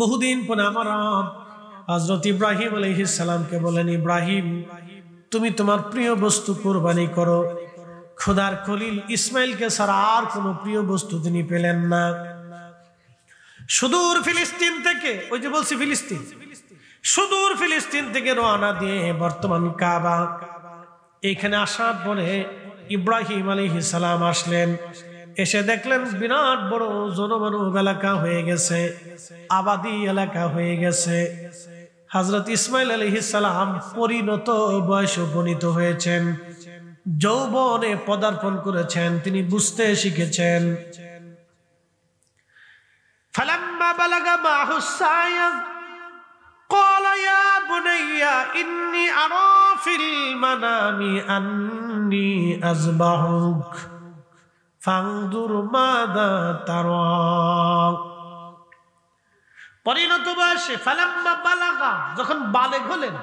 বহুদিন পরে আমার হজরত ইব্রাহিম সালামকে বলেন ইব্রাহিম তুমি তোমার প্রিয় বস্তু কোরবানি করো খোদার খলিল ইসমাইলকে ছাড়া আর কোনো প্রিয় বস্তু তিনি পেলেন না সুদূর ফিলিস্তিন থেকে ওই যে বলছি ফিলিস্তিন সুদূর ফিলিস্তিন থেকে রওনা দিয়ে বর্তমান কাবা এখানে আসার পরে ইব্রাহিম আলী আসলেন এসে দেখলেন বিরাট বড় জনমানব এলাকা হয়ে গেছে আবাদি এলাকা হয়ে গেছে হজরত ইসমাইল আলী পরিণত বয়স উপনীত হয়েছেন যৌবনে পদার্পণ করেছেন তিনি বুঝতে শিখেছেন فلما بلغ معه السعي ফাংদুর মাদা তার পরিণত বয়সে ফালাম্মা বালাগা যখন বালেগ হলেন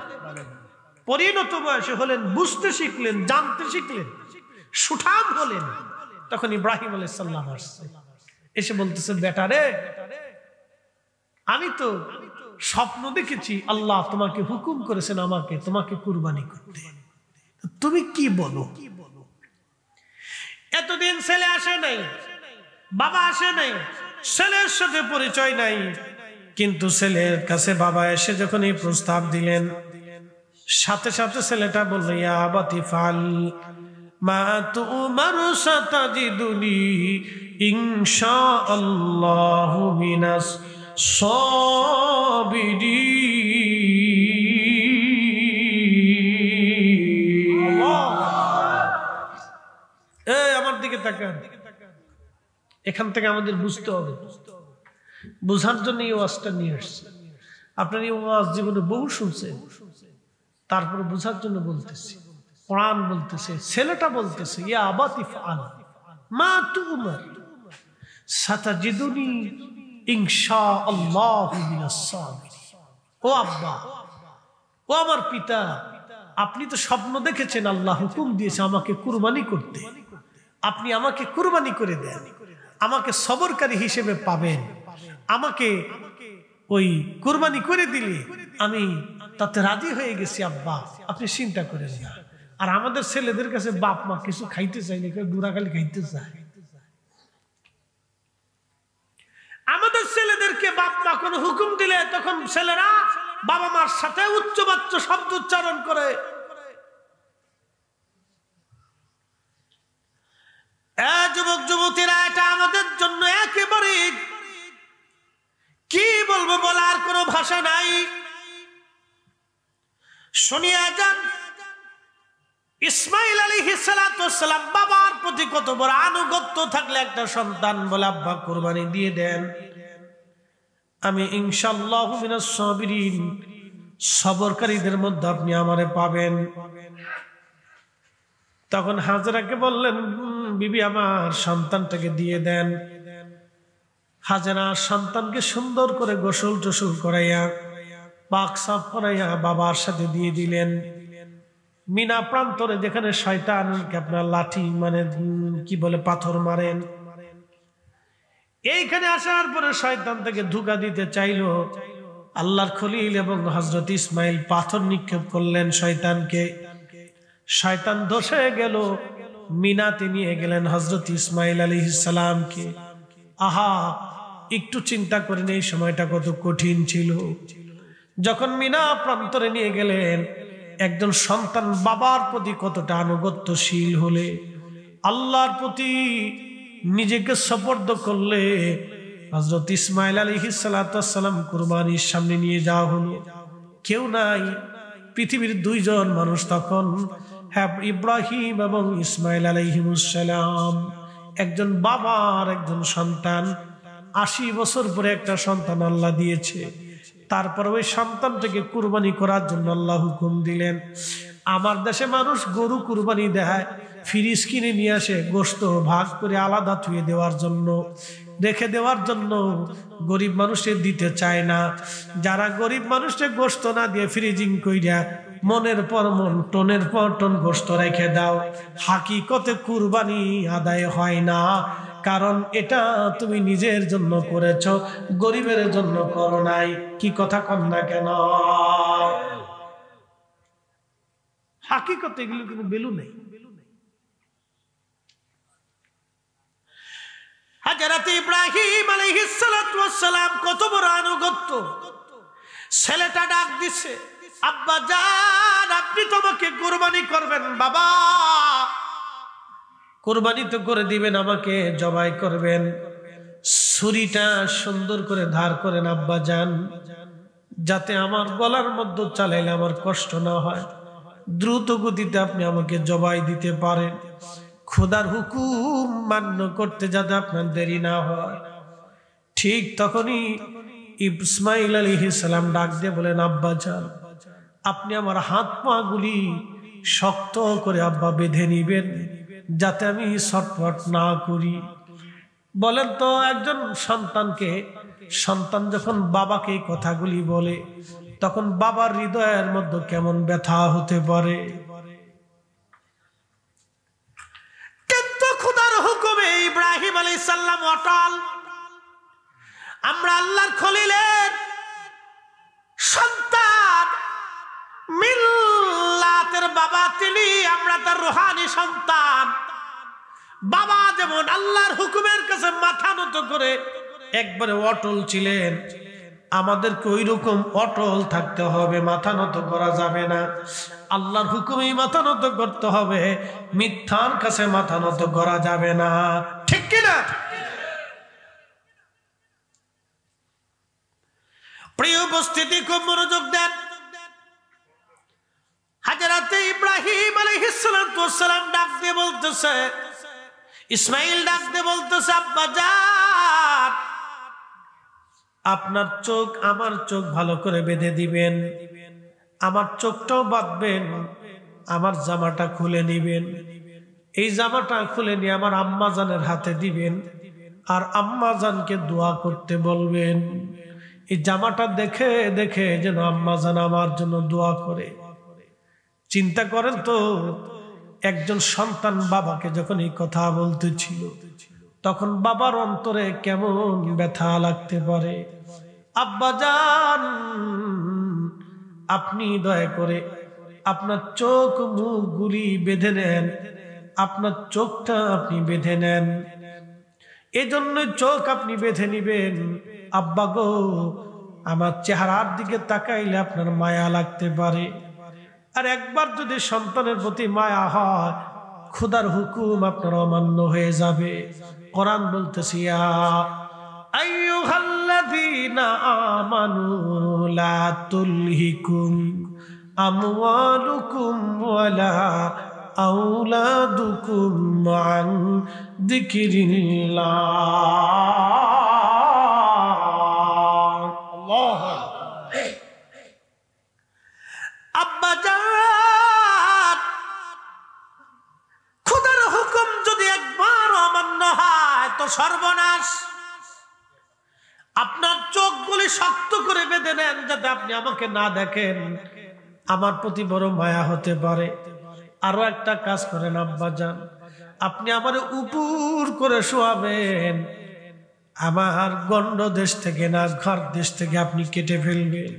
পরিণত বয়সে হলেন বুঝতে শিখলেন জানতে শিখলেন সুঠাম হলেন তখন ইব্রাহিম আলাইসাল্লাম আসছে এসে বলতেছে বেটা রে আমি তো স্বপ্ন দেখেছি আল্লাহ তোমাকে হুকুম করেছেন আমাকে তোমাকে কুরবানি করতে তুমি কি বলো কি এতদিন ছেলে আসে নাই বাবা আসে নাই ছেলের সাথে পরিচয় নাই কিন্তু ছেলের কাছে বাবা এসে যখন এই প্রস্তাব দিলেন সাথে সাথে ছেলেটা বলল ইয়াবাতিফাল ফাল মা তোমার দুনি ইনশাআল্লাহু মিনাস সাবিরিন তাকান এখান থেকে আমাদের বুঝতে হবে বুঝার জন্য এই ওয়াজটা নিয়ে আসছে আপনার এই ওয়াজ জীবনে বহু শুনছে তারপরে বুঝার জন্য বলতেছি কোরআন বলতেছে ছেলেটা বলতেছে ইয়া আবাতি ফাল মা তুমার সাতাজিদুনি ইনশা আল্লাহ ও আব্বা ও আমার পিতা আপনি তো স্বপ্ন দেখেছেন আল্লাহ হুকুম দিয়েছে আমাকে কুরবানি করতে আপনি আমাকে কুরবানি করে দেন আমাকে সবরকারী হিসেবে পাবেন আমাকে ওই কুরবানি করে দিলে আমি তাতে রাজি হয়ে গেছি আব্বা আপনি চিন্তা করেন না আর আমাদের ছেলেদের কাছে বাপ মা কিছু খাইতে চাই না কেউ ডুরাকালি খাইতে চায় আমাদের ছেলেদেরকে বাপ মা কোনো হুকুম দিলে তখন ছেলেরা বাবা মার সাথে উচ্চ বাচ্চ শব্দ উচ্চারণ করে সালাম বাবার প্রতি কত বড় আনুগত্য থাকলে একটা সন্তান বলে আব্বা কোরবানি দিয়ে দেন আমি ইনশাল্লাহ সবরকারীদের মধ্যে আপনি আমারে পাবেন তখন হাজারাকে বললেন বিবি আমার সন্তানটাকে দিয়ে দেন হাজারা সন্তানকে সুন্দর করে গোসল টসুল করাইয়া পাক সাফ করাইয়া বাবার সাথে দিয়ে দিলেন মিনা প্রান্তরে যেখানে শয়তানকে আপনার লাঠি মানে কি বলে পাথর মারেন এইখানে আসার পরে শয়তান তাকে ধোকা দিতে চাইল আল্লাহর খলিল এবং হজরত ইসমাইল পাথর নিক্ষেপ করলেন শয়তানকে শয়তান ধসে গেল মিনাতে নিয়ে গেলেন হজরত ইসমাইল আলী ইসালামকে আহা একটু চিন্তা করেন এই সময়টা কত কঠিন ছিল যখন মিনা প্রান্তরে নিয়ে গেলেন একজন সন্তান বাবার প্রতি কতটা আনুগত্যশীল হলে আল্লাহর প্রতি নিজেকে সপর্দ করলে হজরত ইসমাইল আলী সালাতাম কুরবানির সামনে নিয়ে যাওয়া হলো কেউ নাই পৃথিবীর দুইজন মানুষ তখন হ্যাঁ ইব্রাহিম এবং ইসমাইল আলহিমসালাম একজন বাবার একজন সন্তান আশি বছর পরে একটা সন্তান আল্লাহ দিয়েছে তারপর ওই সন্তানটাকে কুরবানি করার জন্য আল্লাহ হুকুম দিলেন আমার দেশে মানুষ গরু কুরবানি দেয় ফ্রিজ কিনে নিয়ে আসে গোস্ত ভাগ করে আলাদা থুয়ে দেওয়ার জন্য রেখে দেওয়ার জন্য গরিব মানুষের দিতে চায় না যারা গরিব মানুষকে গোস্ত না দিয়ে ফ্রিজিং কইরা মনের পর মন টনের পর টন গোস্ত রেখে দাও কত কুরবানি আদায় হয় না কারণ এটা তুমি নিজের জন্য করেছ গরিবের জন্য করো নাই কি কথা কন না কেন হাকিকত এগুলো কিন্তু বেলু নেই আব্বা যান আপনি তোমাকে কোরবানি করবেন বাবা কোরবানি তো করে দিবেন আমাকে জবাই করবেন ছুরিটা সুন্দর করে ধার করেন আব্বা যান যাতে আমার গলার মধ্যে চালাইলে আমার কষ্ট না হয় দ্রুত গতিতে আপনি আমাকে জবাই দিতে পারেন খোদার হুকুম মান্য করতে যাতে আপনার দেরি না হয় ঠিক তখনই ইসমাইল আলী ইসলাম ডাক দিয়ে বলেন আব্বা যান আপনি আমার হাত পাগুলি শক্ত করে আব্বা বেঁধে নিবেন যাতে আমি ছটফট না করি বলেন তো একজন সন্তানকে সন্তান যখন বাবাকে কথাগুলি বলে তখন বাবার হৃদয়ের মধ্যে কেমন ব্যথা হতে পারে ইব্রাহিম আলী সাল্লাম অটল আমরা আল্লাহর খলিলের সন্তান মিল্লাতের বাবা তিনি আমরা তার রোহানি সন্তান বাবা যেমন আল্লাহর হুকুমের কাছে মাথা নত করে একবারে অটল ছিলেন আমাদেরকে ওই রকম অটল থাকতে হবে মাথা নত করা যাবে না আল্লাহর হুকুমেই মাথা নত করতে হবে মিথ্যার কাছে মাথা নত করা যাবে না ঠিক কিনা প্রিয় উপস্থিতি খুব মনোযোগ দেন সালাম ডাক দিয়ে বলতেছে ইসমাইল ডাক দিয়ে বলতেছে আব্বা যান আপনার চোখ আমার চোখ ভালো করে বেঁধে দিবেন আমার চোখটাও বাঁধবেন আমার জামাটা খুলে নিবেন এই জামাটা খুলে নিয়ে আমার আম্মা জানের হাতে দিবেন আর আম্মা জানকে দোয়া করতে বলবেন এই জামাটা দেখে দেখে যেন আম্মা জান আমার জন্য দোয়া করে চিন্তা করেন তো একজন সন্তান বাবাকে যখন এই কথা বলতেছিল তখন বাবার অন্তরে কেমন ব্যথা লাগতে পারে আব্বা যান আপনি দয়া করে আপনার চোখ মুখ গুলি বেঁধে নেন আপনার চোখটা আপনি বেঁধে নেন এজন্য চোখ আপনি বেঁধে নিবেন আব্বা গো আমার চেহারার দিকে তাকাইলে আপনার মায়া লাগতে পারে আর একবার যদি সন্তানের প্রতি মায়া হয় খুদার হুকুম আপনার অমান্য হয়ে যাবে কোরআন বলতেছি আমওয়ালুকুম আল্লাহ তো সর্বনাশ আপনার চোখগুলি শক্ত করে বেঁধে নেন যাতে আপনি আমাকে না দেখেন আমার প্রতি বড় মায়া হতে পারে আরো একটা কাজ করেন আব্বা যান আপনি আমার উপর করে শোয়াবেন আমার গণ্ড দেশ থেকে না ঘর দেশ থেকে আপনি কেটে ফেলবেন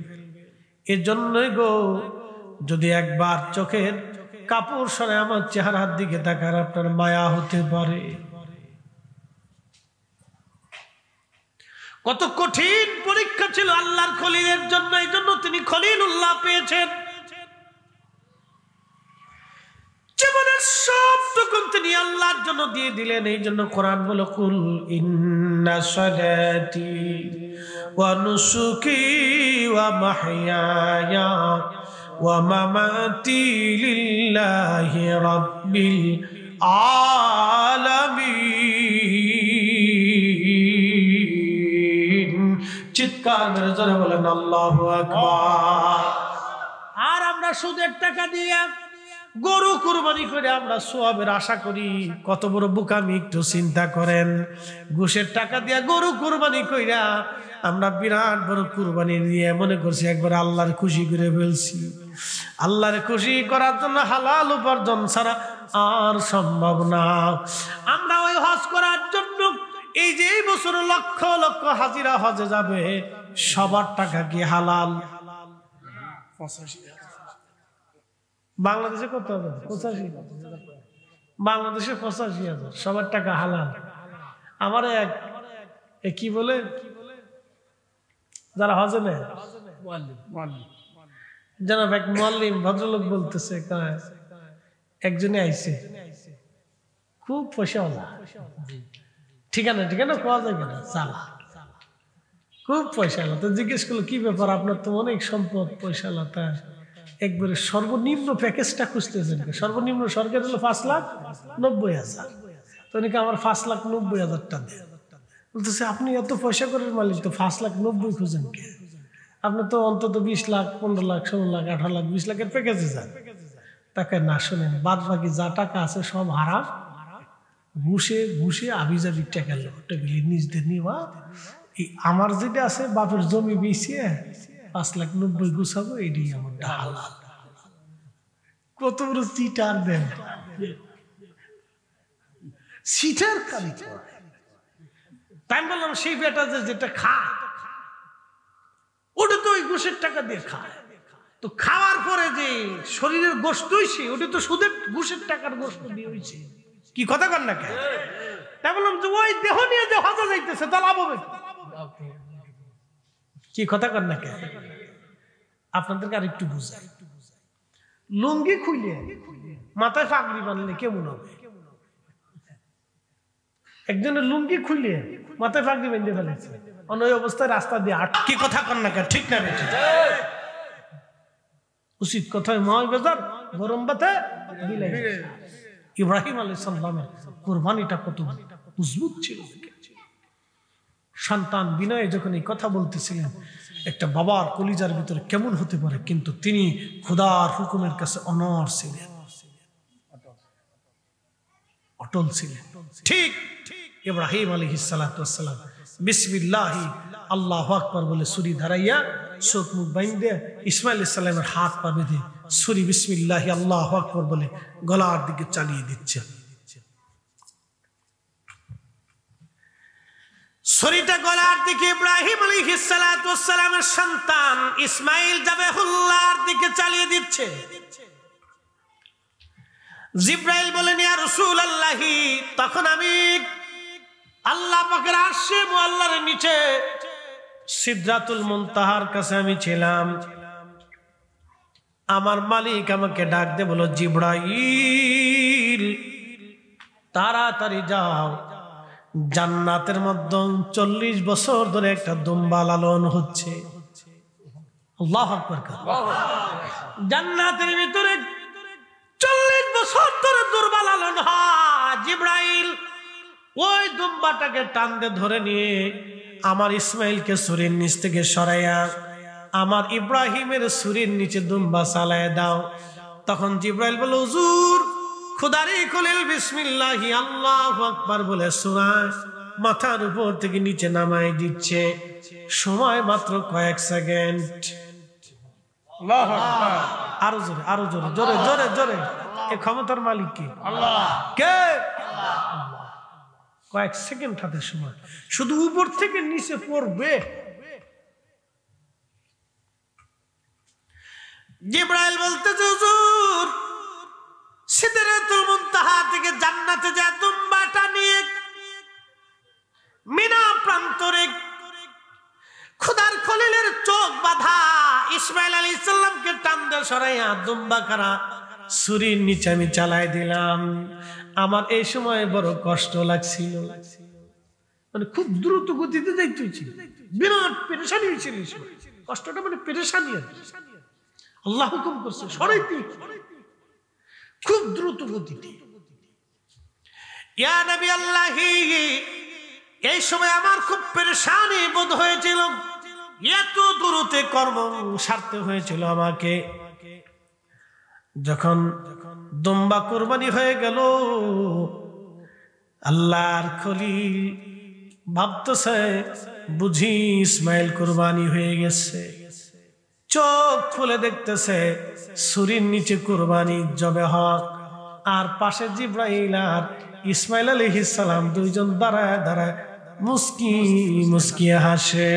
এর জন্যই গো যদি একবার চোখের কাপড় সরে আমার চেহারার দিকে তাকার আপনার মায়া হতে পারে কত কঠিন পরীক্ষা ছিল আল্লাহর খলিলের জন্য এই জন্য তিনি খলিল উল্লাহ পেয়েছেন জীবনের সব তখন তিনি আল্লাহর জন্য দিয়ে দিলেন এই জন্য কোরআন বলো কুল ইন্না সলাতি ওয়া নুসুকি ওয়া মাহইয়ায়া ওয়া মামাতি লিল্লাহি রাব্বিল আলামিন চিৎকার মেরে জোরে বলেন আল্লাহ আর আমরা সুদের টাকা দিয়ে গরু কুরবানি করে আমরা সোয়াবের আশা করি কত বড় বোকামি একটু চিন্তা করেন ঘুষের টাকা দিয়ে গরু কুরবানি কইরা আমরা বিরাট বড় কুরবানি দিয়ে মনে করছি একবার আল্লাহর খুশি করে ফেলছি আল্লাহর খুশি করার জন্য হালাল উপার্জন ছাড়া আর সম্ভব না আমরা ওই হজ করার জন্য এই যে এই বছর লক্ষ লক্ষ হাজিরা হজে যাবে সবার টাকা কি হালাল বাংলাদেশে কত হবে পঁচাশি বাংলাদেশে পঁচাশি হাজার সবার টাকা হালাল আমার এক কি বলে যারা হজে নেয় এক ভদ্রলোক বলতেছে একজনে আইসে খুব পয়সা ঠিকানা ঠিকানা পাওয়া যাবে না চালা খুব পয়সা লতা জিজ্ঞেস করলো কি ব্যাপার আপনার তো অনেক সম্পদ পয়সা লতা একবারে সর্বনিম্ন প্যাকেজটা খুঁজতেছেন সর্বনিম্ন সরকার হলো পাঁচ লাখ নব্বই হাজার তো উনিকে আমার পাঁচ লাখ নব্বই হাজারটা দেয় বলতেছে আপনি এত পয়সা করে মালিক তো পাঁচ লাখ নব্বই খুঁজেন কে আপনি তো অন্তত বিশ লাখ পনেরো লাখ ষোলো লাখ আঠারো লাখ বিশ লাখের প্যাকেজে যান তাকে না শোনেন বাদ বাকি যা টাকা আছে সব হারাম ঘুষে ঘুষে আবি যাবি টাকা লোকটা গেলে নিজদের নিবা এই আমার যেটা আছে বাপের জমি বেঁচে পাঁচ লাখ নব্বই গুছাবো এটি আমার হালাল কত বড় চিটার দেন সিটার কালি তাই বললাম সেই বেটা যে যেটা খা ওটা তো ওই গোষের টাকা দিয়ে খায় তো খাওয়ার পরে যে শরীরের গোষ্ঠ হয়েছে ওটা তো সুদের ঘুষের টাকার গোষ্ঠ দিয়ে হয়েছে কি কথা কর না কেন বললাম যে ওই দেহ নিয়ে যে হজে যাইতেছে তা লাভ হবে কি কথা কর না আপনাদেরকে আর একটু বুঝাই লুঙ্গি খুইলে মাথায় ফাঁকি বানলে কেমন হবে একজনের লুঙ্গি খুলে মাথায় ফাঁকি বেঁধে ফেলেছে অন্য অবস্থায় রাস্তা দিয়ে আটকে কথা কর না ঠিক না উচিত কথায় মহাই বেজার গরম বাতে ইব্রাহিম আলী সাল্লামের কোরবানিটা কত মজবুত ছিল সন্তান বিনয়ে যখন এই কথা বলতেছিলেন একটা বাবার কলিজার ভিতরে কেমন হতে পারে কিন্তু তিনি খুদার হুকুমের কাছে অনর ছিলেন অটল ছিলেন ঠিক ইব্রাহিম আলী হিসালাম বিসমিল্লাহি আল্লাহ আকবর বলে সুরি ধারাইয়া চোখ মুখ বাইন্দে ইসমাইল ইসলামের হাত পা বেঁধে সুরি বিসমিল্লাহি আল্লাহ আকবর বলে গলার দিকে চালিয়ে দিচ্ছে শরীরটা গলার দিকে ইব্রাহিম আলী হিসালামের সন্তান ইসমাইল যাবে হুল্লার দিকে চালিয়ে দিচ্ছে জিব্রাইল বলেন ইয়া রসুল আল্লাহি তখন আমি আল্লাহ পাকের আসে মো আল্লাহর নিচে সিদ্ধাতুল মুনতাহার কাছে আমি ছিলাম আমার মালিক আমাকে ডাক দে বলো জিব্রাইল তাড়াতাড়ি যাও জান্নাতের মধ্যে চল্লিশ বছর ধরে একটা দুম্বা লালন হচ্ছে জান্নাতের ভিতরে চল্লিশ বছর ধরে দুর্বা লালন জিব্রাইল ওই দুম্বাটাকে টানতে ধরে নিয়ে আমার ইসমাইলকে সুরের নিচ থেকে সরাইয়া আমার ইব্রাহিমের সুরের নিচে দুম্বা চালায় দাও তখন জিব্রাইল বলল হুজুর খুদারি খুলিল বিসমিল্লাহি আল্লাহু আকবার বলে সুরা মাথার উপর থেকে নিচে নামাই দিচ্ছে সময় মাত্র কয়েক সেকেন্ড আরো জোরে আরো জোরে জোরে জোরে জোরে এ ক্ষমতার মালিক কে আল্লাহ কে আল্লাহ কয়েক সেকেন্ড হাতে সময় শুধু উপর থেকে নিচে পড়বে জিব্রাইল বলতে হুজুর থেকে জান্নাতে যা তুম্বাটা নিয়ে মিনা প্রান্তরে খুদার খলিলের চোখ বাধা ইসমাইল আলী ইসলামকে টান দে সরাইয়া দুম্বা করা ছুরির নিচে আমি চালাই দিলাম আমার এই সময় বড় কষ্ট লাগছিল মানে খুব দ্রুত গতিতে দেখতে হয়েছিল বিরাট পেরেশানি হয়েছিল কষ্টটা মানে পেরেশানি আল্লাহ হুকুম করছে সরাইতে খুব দ্রুত গতিতে ইয়া নবী আল্লাহি এই সময় আমার খুব পেরেশানি বোধ হয়েছিল এত দূরতে কর্ম সারতে হয়েছিল আমাকে যখন দুম্বা কোরবানি হয়ে গেল আল্লাহর খলিল ভাবতেছে বুঝি ইসমাইল কোরবানি হয়ে গেছে চোখ খুলে দেখতেছে সুরির নিচে কোরবানি জবে হক আর পাশে জিব্রাহিল আর ইসমাইল আলী ইসালাম দুইজন দাঁড়ায় দাঁড়ায় মুস্কি মুস্কি হাসে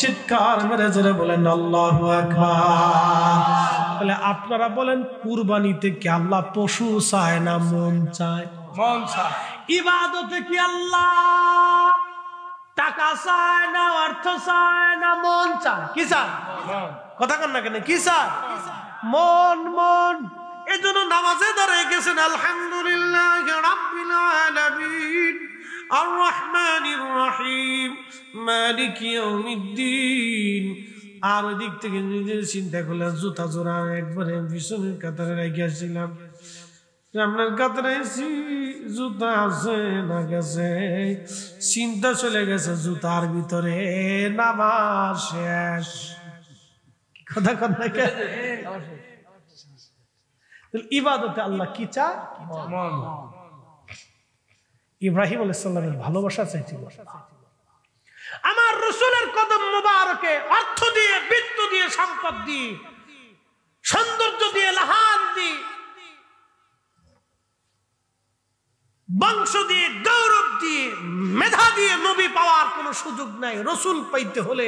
চিৎকার মেরে জোরে বলেন আল্লাহ বলে আপনারা বলেন কুরবানিতে কি আল্লাহ পশু চায় না মন চায় মন চায় ইবাদতে কি আল্লাহ টাকা চায় না অর্থ চায় না মন চায় কি চায় কথা কেন না কেন কি চায় মন মন এই জন্য নামাজে ধরে গেছেন আলহামদুলিল্লাহ রাব্বিল আলামিন الرحمن الرحيم مالك يوم الدين আর দিক থেকে নিজের চিন্তা করলাম জুতা জোড়া একবারে পিছনের কাতারে রেখেছিলাম আপনার কাতারে জুতা আছে না গেছে চিন্তা চলে গেছে জুতার ভিতরে নামাজ শেষ কথা কথা ইবাদতে আল্লাহ কি চায় ইব্রাহিম আলাইসাল্লামের ভালোবাসা চাইছিল আমার রসুলের কদম মুবারকে অর্থ দিয়ে বৃত্ত দিয়ে সম্পদ দিয়ে সৌন্দর্য দিয়ে লাহান দি বংশ দিয়ে গৌরব দিয়ে মেধা দিয়ে নবী পাওয়ার কোনো সুযোগ নাই রসুল পাইতে হলে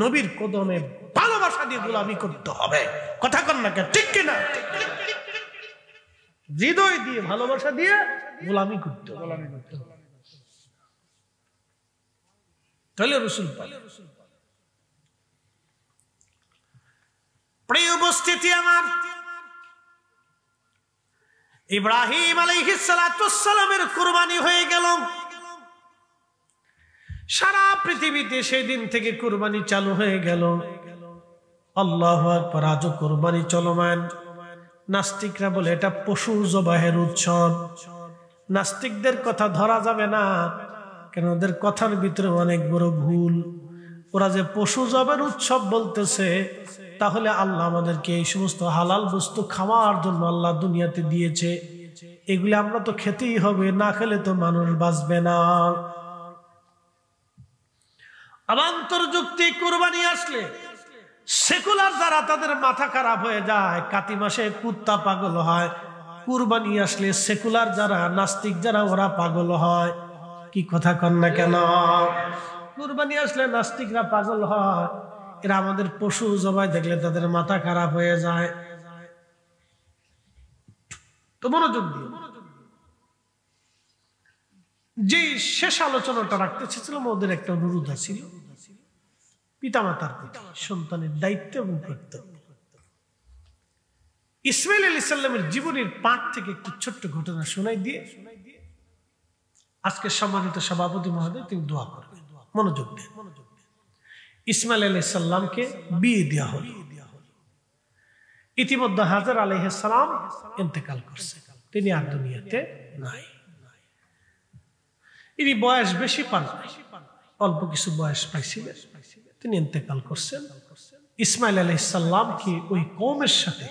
নবীর কদমে ভালোবাসা দিয়ে গোলামি করতে হবে কথা কন্যাকে ঠিক কিনা ঠিক হৃদয় দিয়ে ভালোবাসা দিয়ে গোলামি করতে হবে রসুল প্রিয় উপস্থিতি আমার ইব্রাহিম আলাইহিসালামের কোরবানি হয়ে গেল সারা পৃথিবীতে সেই দিন থেকে কুরবানি চালু হয়ে গেল আল্লাহ আজ কোরবানি চলমান নাস্তিকরা বলে এটা পশু জবাহের উৎসব নাস্তিকদের কথা ধরা যাবে না কেন ওদের কথার ভিতরে অনেক বড় ভুল ওরা যে পশু জবের উৎসব বলতেছে তাহলে আল্লাহ আমাদেরকে এই সমস্ত হালাল বস্তু খাওয়ার জন্য আল্লাহ দুনিয়াতে দিয়েছে এগুলি আমরা তো খেতেই হবে না খেলে তো মানুষ বাঁচবে না আবান্তর যুক্তি কোরবানি আসলে সেকুলার যারা তাদের মাথা খারাপ হয়ে যায় কাতি মাসে কুত্তা পাগল হয় কুরবানি আসলে সেকুলার যারা নাস্তিক যারা ওরা পাগল হয় কি কথা কন না কেন কুরবানি আসলে নাস্তিকরা পাগল হয় এরা আমাদের পশু জবাই দেখলে তাদের মাথা খারাপ হয়ে যায় তো মনোযোগ দিয়ে যে শেষ আলোচনাটা রাখতে চেয়েছিলাম ওদের একটা অনুরোধ আছে পিতামাতার প্রতি সন্তানের দায়িত্ব এবং কর্তব্য ইসমাইল আলী সাল্লামের জীবনের পাঠ থেকে একটি ছোট্ট ঘটনা শোনাই দিয়ে আজকে সম্মানিত সভাপতি মহোদয় তিনি দোয়া করবেন মনোযোগ দেন ইসমাইল আলী সাল্লামকে বিয়ে দেওয়া হল ইতিমধ্যে হাজার আলহাম ইন্তেকাল করছে তিনি আর দুনিয়াতে নাই ইনি বয়স বেশি পান অল্প কিছু বয়স পাইছিলেন তিনি ইন্তেকাল করছেন ইসমাইল আলহ ইসাল্লাম কি ওই কমের সাথে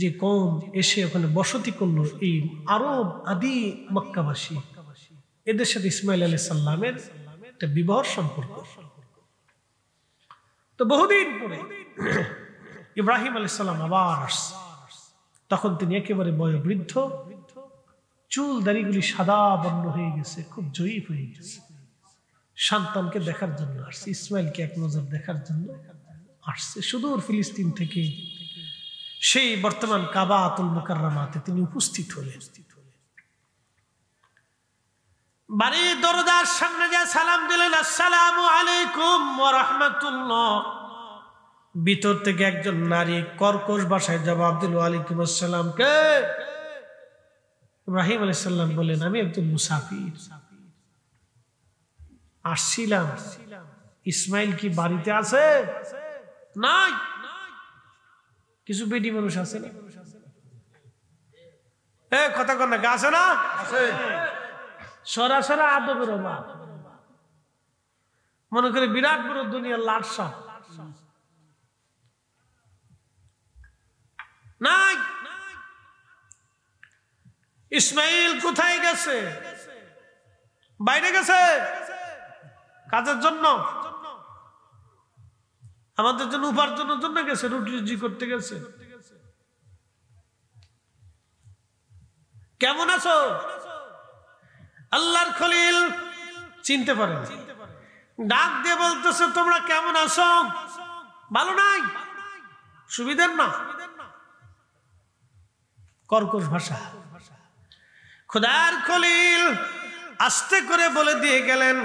যে কম এসে ওখানে বসতি করলো এই আরব আদি মক্কাবাসী এদের সাথে ইসমাইল আলহ সাল্লামের একটা বিবাহ সম্পর্ক তো বহুদিন পরে ইব্রাহিম আলহ সাল্লাম আবার আসছে তখন তিনি একেবারে বয়োবৃদ্ধ চুল দাড়িগুলি সাদা বন্য হয়ে গেছে খুব জয়ী হয়ে গেছে সন্তানকে দেখার জন্য আসছে ইসমাইলকে এক নজর দেখার জন্য আসছে সুদূর ফিলিস্তিন থেকে সেই বর্তমান কাবা আতুল মোকাররামাতে তিনি উপস্থিত হলেন বাড়ির দরজার সামনে যা সালাম দিলেন আসসালাম আলাইকুম রহমতুল্লাহ ভিতর থেকে একজন নারী কর্কশ বাসায় জবাব দিল আলাইকুম আসসালাম কে ইব্রাহিম আলাইসাল্লাম বলেন আমি একজন মুসাফির আসছিলাম ইসমাইল কি বাড়িতে আছে নাই কিছু বেটি মানুষ আছে না এ কথা কন না আছে না সরাসরি আদবের অভাব মনে করি বিরাট বড় দুনিয়ার লাটসা নাই ইসমাইল কোথায় গেছে বাইরে গেছে কাজের জন্য আমাদের জন্য উপার্জনের জন্য গেছে রুটি রুজি করতে গেছে কেমন আছো আল্লাহর খলিল চিনতে পারে ডাক দিয়ে বলতেছে তোমরা কেমন আছো ভালো নাই সুবিধার না কর্কশ ভাষা খুদার খলিল আস্তে করে বলে দিয়ে গেলেন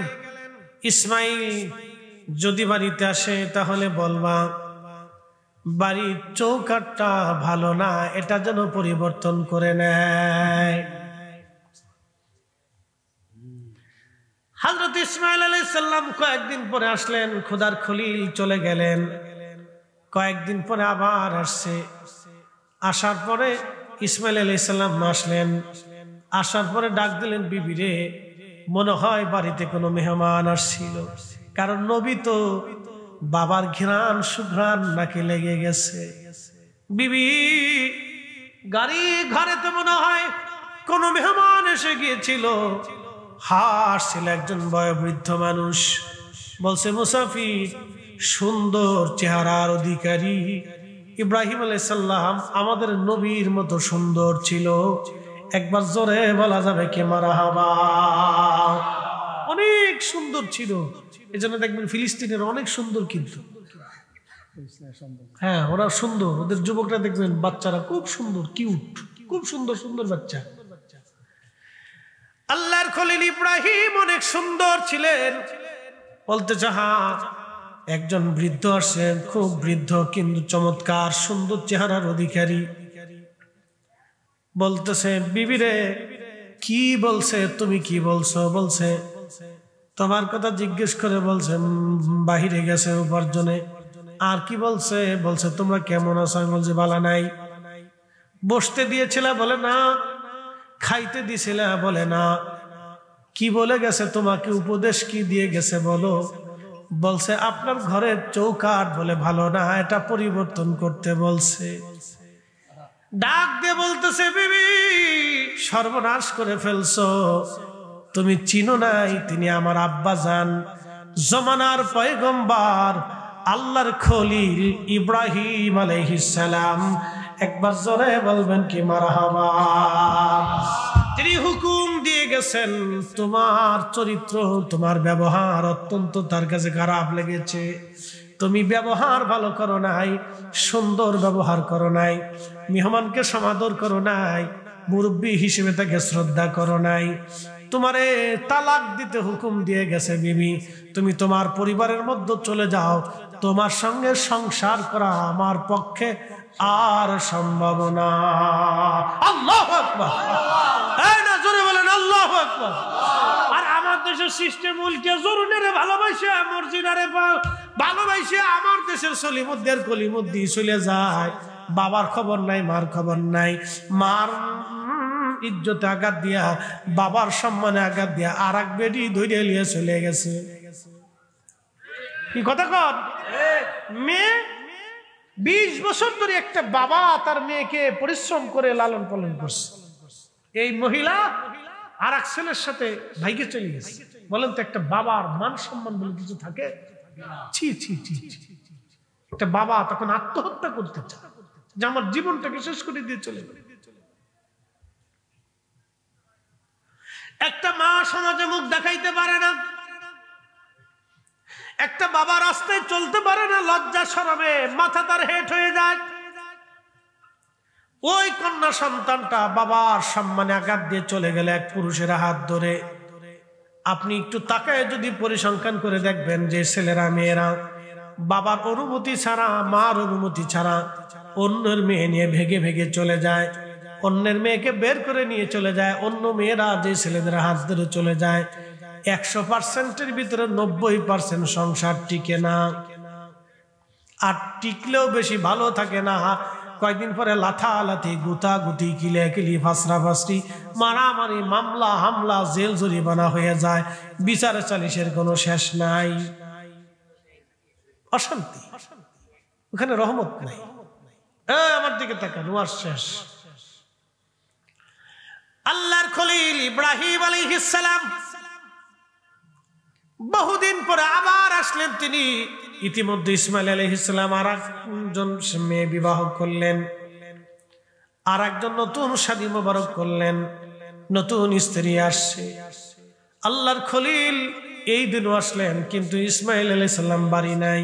ইসমাইল যদি বাড়িতে আসে তাহলে বলবা বাড়ির চৌকাটটা ভালো না এটা যেন পরিবর্তন করে নেয় হাজরত ইসমাইল আলাইসাল্লাম কয়েকদিন পরে আসলেন খুদার খলিল চলে গেলেন কয়েকদিন পরে আবার আসছে আসার পরে ইসমাইল আলাইসাল্লাম আসলেন আসার পরে ডাক দিলেন বিবিরে মনে হয় বাড়িতে কোনো মেহমান আসছিল কারণ নবী তো বাবার ঘ্রাণ সুঘ্রাণ নাকি লেগে গেছে বিবি গাড়ি ঘরে তো মনে হয় কোনো মেহমান এসে গিয়েছিল হাসছিল একজন বয়বৃদ্ধ মানুষ বলছে মুসাফির সুন্দর চেহারার অধিকারী ইব্রাহিম সাল্লাম আমাদের নবীর মতো সুন্দর ছিল একবার জোরে বলা যাবে কে মারাহাবা অনেক সুন্দর ছিল এই জন্য দেখবেন ফিলিস্তিনের অনেক সুন্দর কিন্তু হ্যাঁ ওরা সুন্দর ওদের যুবকরা দেখবেন বাচ্চারা খুব সুন্দর কিউট খুব সুন্দর সুন্দর বাচ্চা আল্লাহর খলিল ইব্রাহিম অনেক সুন্দর ছিলেন বলতে চাহা একজন বৃদ্ধ আসেন খুব বৃদ্ধ কিন্তু চমৎকার সুন্দর চেহারার অধিকারী বলতেছে বিবিরে কি বলছে তুমি কি বলছো বলছে তোমার কথা জিজ্ঞেস করে বলছে বাহিরে গেছে উপার্জনে আর কি বলছে বলছে তোমরা কেমন আছো আমি বলছি বালা নাই বসতে দিয়েছিল বলে না খাইতে দিছিল বলে না কি বলে গেছে তোমাকে উপদেশ কি দিয়ে গেছে বলো বলছে আপনার ঘরের চৌকাট বলে ভালো না এটা পরিবর্তন করতে বলছে ডাক দিয়ে বলতেছে বিবি সর্বনাশ করে ফেলছ তুমি চিনো নাই তিনি আমার আব্বা যান জমানার পয়গম্বার আল্লাহর খলিল ইব্রাহিম আলহিসাম একবার জোরে বলবেন কি মারাহাবা তিনি হুকুম দিয়ে গেছেন তোমার চরিত্র তোমার ব্যবহার অত্যন্ত তার কাছে খারাপ লেগেছে তুমি ব্যবহার ভালো করো নাই সুন্দর ব্যবহার করো নাই মেহমানকে সমাদর করো নাই মুরব্বী হিসেবে তাকে শ্রদ্ধা করো নাই তোমারে তালাক দিতে হুকুম দিয়ে গেছে বিবি তুমি তোমার পরিবারের মধ্যে চলে যাও তোমার সঙ্গে সংসার করা আমার পক্ষে আর সম্ভাবনা আল্লাহ জোরে বলেন আল্লাহ দেশের সিস্টেম উল্টে জরুরের ভালোবাসে আমার মর্জিনারে ভালোবাসে আমার দেশের সলিমুদ্দের কলিমুদ্দি চলে যায় বাবার খবর নাই মার খবর নাই মার ইজ্জতে আঘাত দিয়া বাবার সম্মানে আঘাত দিয়া আর এক বেটি ধৈর্য লিয়ে চলে গেছে কি কথা কর মেয়ে বিশ বছর ধরে একটা বাবা তার মেয়েকে পরিশ্রম করে লালন পালন করছে এই মহিলা আর এক ছেলের সাথে ভাইকে চলে গেছে বলেন তো একটা বাবার মান সম্মান বলে কিছু থাকে ছি ছি ছি একটা বাবা তখন আত্মহত্যা করতে চায় যে আমার জীবনটাকে শেষ করে দিয়ে চলে একটা মা সমাজে মুখ দেখাইতে পারে না একটা বাবা রাস্তায় চলতে পারে না লজ্জা সরবে মাথা তার হেট হয়ে যায় ওই কন্যা সন্তানটা বাবার সম্মানে আঘাত দিয়ে চলে গেলে এক পুরুষের হাত ধরে আপনি একটু তাকায় যদি পরিসংখ্যান করে দেখবেন যে ছেলেরা মেয়েরা বাবার অনুমতি ছাড়া মার অনুমতি ছাড়া অন্যের মেয়ে নিয়ে ভেগে ভেগে চলে যায় অন্যের মেয়েকে বের করে নিয়ে চলে যায় অন্য মেয়েরা যে ছেলেদের হাত ধরে চলে যায় একশো পার্সেন্টের ভিতরে নব্বই পার্সেন্ট সংসার টিকে না আর টিকলেও বেশি ভালো থাকে না কয়েকদিন পরে লাথা লাথি গুতা গুতি কিলে কিলি ফাঁসরা ফাঁসরি মারামারি মামলা হামলা জেল জরিমানা হয়ে যায় বিচারে চালিশের কোনো শেষ নাই অশান্তি ওখানে রহমত নাই আমার দিকে তাকান ওয়ার শেষ আল্লাহর খলিল ইব্রাহিম আলী বহুদিন পরে আবার আসলেন তিনি ইতিমধ্যে ইসমাইল আলহ ইসলাম আর একজন মেয়ে বিবাহ করলেন আর একজন নতুন শাদী মোবারক করলেন নতুন স্ত্রী আসছে আল্লাহর খলিল এই দিনও আসলেন কিন্তু ইসমাইল আলহ সাল্লাম বাড়ি নাই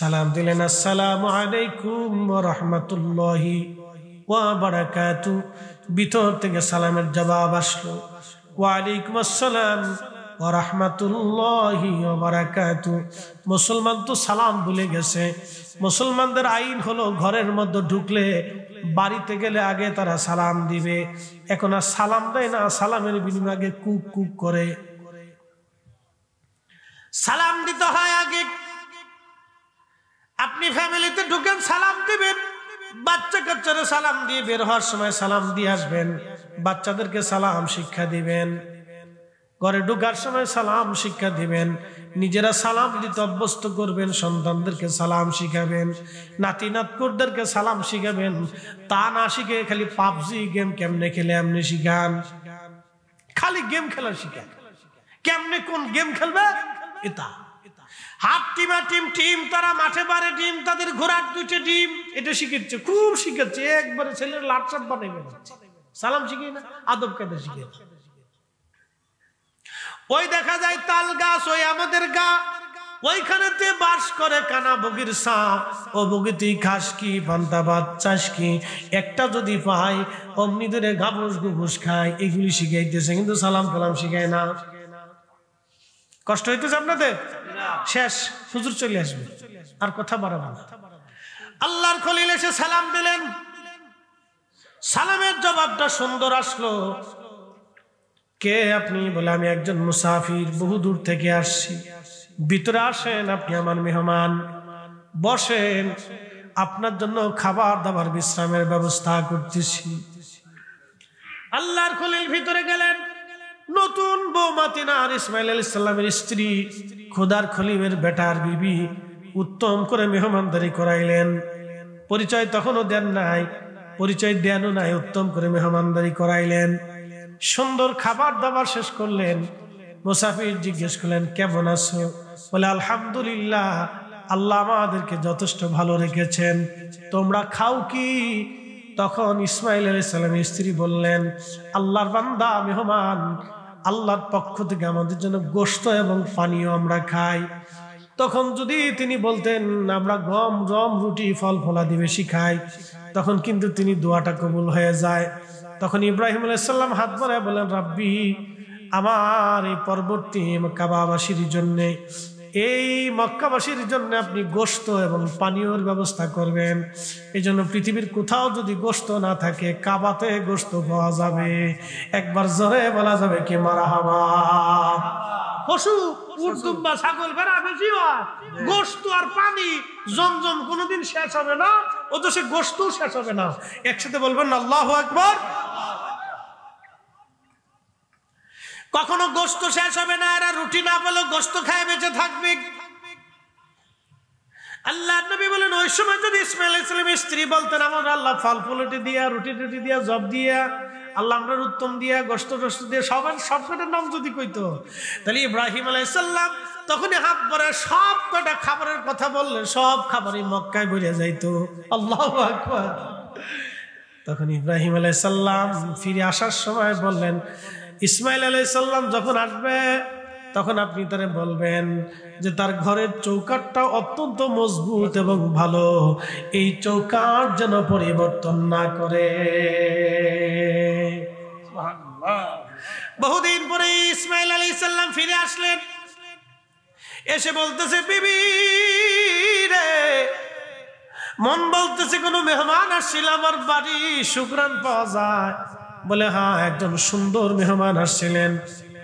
সালাম দিলেন আসসালাম আলাইকুম রহমতুল্লাহি বারাকাতু ভিতর থেকে সালামের জবাব আসলো ওয়ালাইকুম আসসালাম মুসলমান তো সালাম ভুলে গেছে মুসলমানদের আইন হলো ঘরের মধ্যে ঢুকলে বাড়িতে গেলে আগে তারা সালাম দিবে এখন আর সালাম দেয় না সালামের বিনিময়ে আগে কুক কুক করে সালাম দিতে হয় আগে আপনি ফ্যামিলিতে ঢুকেন সালাম দিবেন বাচ্চা কাচ্চারা সালাম দিয়ে বের হওয়ার সময় সালাম দিয়ে আসবেন বাচ্চাদেরকে সালাম শিক্ষা দিবেন ঘরে ঢুকার সময় সালাম শিক্ষা দিবেন নিজেরা সালাম দিতে অভ্যস্ত করবেন সন্তানদেরকে সালাম শিখাবেন নাতি নাতকুরদেরকে সালাম শিখাবেন তা না শিখে খালি পাবজি গেম কেমনে খেলে এমনি শিখান খালি গেম খেলা শিখান কেমনে কোন গেম খেলবে এটা হাত টিমা টিম টিম তারা মাঠে বারে টিম তাদের ঘোরার দুইটা টিম এটা শিখেছে খুব শিখেছে একবারে ছেলের লাটসাপ বানাই সালাম শিখিয়ে না আদব কাদের শিখিয়ে না ওই দেখা যায় তাল গাছ ওই আমাদের গা ওইখানেতে বাস করে কানা বগির সা ও তুই খাস কি ফান্তাবাদ চাস কি একটা যদি পাই অমনি ধরে ঘাবস গুবুস খায় এগুলি শিখাইতেছে কিন্তু সালাম কালাম শিখায় না কষ্ট হইতেছে আপনাদের শেষ হুজুর চলে আসবে আর কথা বাড়াবো না আল্লাহর খলিল এসে সালাম দিলেন সালামের জবাবটা সুন্দর আসলো কে আপনি বলে আমি একজন মুসাফির বহু দূর থেকে আসছি ভিতরে আসেন আপনি আমার মেহমান বসেন আপনার জন্য খাবার দাবার বিশ্রামের ব্যবস্থা করতেছি আল্লাহর খলিল ভিতরে গেলেন নতুন বৌমাতিনার ইসমাইল আল ইসলামের স্ত্রী খোদার খলিমের বেটার বিবি উত্তম করে মেহমানদারি করাইলেন পরিচয় তখনও দেন নাই পরিচয় দেনও নাই উত্তম করে মেহমানদারি করাইলেন সুন্দর খাবার দাবার শেষ করলেন মুসাফির জিজ্ঞেস করলেন কেমন আছো বলে আলহামদুলিল্লাহ আল্লাহ আমাদেরকে যথেষ্ট ভালো রেখেছেন তোমরা খাও কি তখন ইসমাইল আলাইসাল্লামের স্ত্রী বললেন আল্লাহর বান্দা মেহমান আল্লাহর পক্ষ থেকে আমাদের জন্য গোস্ত এবং পানীয় আমরা খাই তখন যদি তিনি বলতেন আমরা গম রম রুটি ফল ফলাদি বেশি খাই তখন কিন্তু তিনি দোয়াটা কবুল হয়ে যায় তখন ইব্রাহিম আলাইসাল্লাম হাত বাড়ায় বলেন রাব্বি আমার এই পরবর্তী কাবাবাসীর জন্যে এই মক্কাবাসীর জন্য আপনি গোস্ত এবং পানীয়র ব্যবস্থা করবেন এই জন্য পৃথিবীর কোথাও যদি গোস্ত না থাকে কাবাতে গোস্ত পাওয়া যাবে একবার জোরে বলা যাবে কি মারা হাবা পশু ছাগল ভেড়া বেশি গোস্ত আর পানি জমজম কোনোদিন শেষ হবে না অথচ গোস্ত শেষ হবে না একসাথে বলবেন আল্লাহ একবার কখনো গোস্ত শেষ হবে না এরা রুটি না পেলেও গোস্ত খায় বেঁচে থাকবে আল্লাহ নবী বলেন ওই সময় যদি ইসমাইল ইসলামের স্ত্রী বলতেন আমার আল্লাহ ফল ফুলটি দিয়া রুটি টুটি দিয়া জব দিয়া আল্লাহ আমরা উত্তম দিয়া গোস্ত টস্ত দিয়ে সবার সবকটার নাম যদি কইতো তাহলে ইব্রাহিম আলাইসাল্লাম তখনই হাত পরে সব কটা খাবারের কথা বললেন সব খাবারই মক্কায় ভরে যাইতো আল্লাহ তখন ইব্রাহিম আলাইসাল্লাম ফিরে আসার সময় বললেন ইসমাইল আলাইসাল্লাম যখন আসবে তখন আপনি তারে বলবেন যে তার ঘরের চৌকাটটা অত্যন্ত মজবুত এবং ভালো এই চৌকাট যেন পরিবর্তন না করে বহুদিন পরে ইসমাইল আলী সাল্লাম ফিরে আসলেন এসে বলতেছে বিবি রে মন বলতেছে কোনো মেহমান আসছিল আমার বাড়ি শুক্রান পাওয়া যায় বলে হ্যাঁ একজন সুন্দর মেহমান আসছিলেন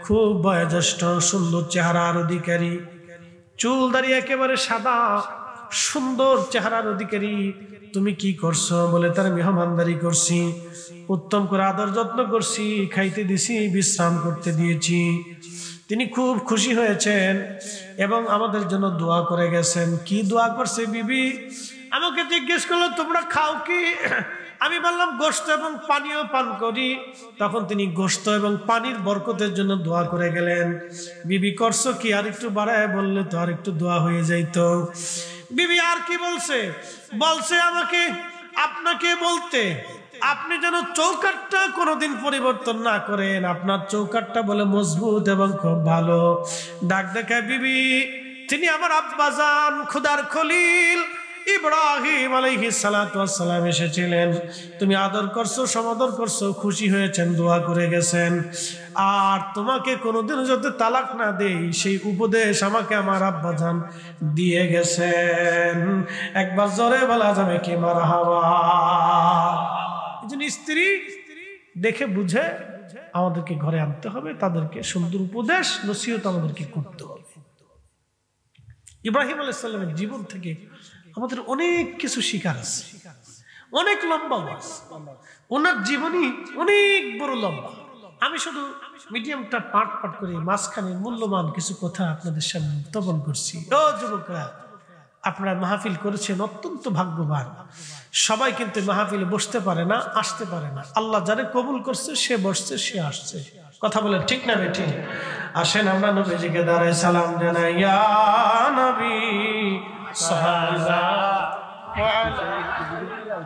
খুব বয়োজ্যেষ্ঠ সুন্দর চেহারার অধিকারী চুল দাঁড়িয়ে একেবারে সাদা সুন্দর চেহারার অধিকারী তুমি কি করছো বলে তার মেহমানদারি করছি উত্তম করে আদর যত্ন করছি খাইতে দিছি বিশ্রাম করতে দিয়েছি তিনি খুব খুশি হয়েছেন এবং আমাদের জন্য দোয়া করে গেছেন কি দোয়া করছে বিবি আমাকে জিজ্ঞেস করলো তোমরা খাও কি আমি বললাম গোস্ত এবং পানিও পান করি তখন তিনি গোস্ত এবং পানির বরকতের জন্য দোয়া করে গেলেন বিবি করস কি আর একটু বাড়ায় বললে তো আর একটু দোয়া হয়ে যাইত বিবি আর কি বলছে বলছে আমাকে আপনাকে বলতে আপনি যেন চৌকাটটা কোনোদিন পরিবর্তন না করেন আপনার চৌকাটটা বলে মজবুত এবং খুব ভালো ডাক দেখা বিবি তিনি আমার আব্বাজান খুদার খলিল ইব্রাহিম আলহি সালাতাম এসেছিলেন তুমি আদর করছো সমাদর করছো খুশি হয়েছেন দোয়া করে গেছেন আর তোমাকে কোনোদিন তালাক না দেই সেই উপদেশ আমাকে আমার আব্বা দিয়ে গেছেন একবার জোরে বলা যাবে কি একজন স্ত্রী দেখে বুঝে আমাদেরকে ঘরে আনতে হবে তাদেরকে সুন্দর উপদেশ নসিহত আমাদেরকে করতে হবে ইব্রাহিম আলাইসাল্লামের জীবন থেকে আমাদের অনেক কিছু শিকার আছে অনেক লম্বা ওয়াজ ওনার জীবনী অনেক বড় লম্বা আমি শুধু মিডিয়ামটা পাট পাট করে মাঝখানে মূল্যবান কিছু কথা আপনাদের সামনে উত্থাপন করছি ও যুবকরা আপনারা মাহফিল করেছেন অত্যন্ত ভাগ্যবান সবাই কিন্তু মাহফিলে বসতে পারে না আসতে পারে না আল্লাহ যারে কবুল করছে সে বসছে সে আসছে কথা বলে ঠিক না বেঠি আসেন আমরা নবীজিকে দাঁড়ায় সালাম জানাই নবী صلى وعلى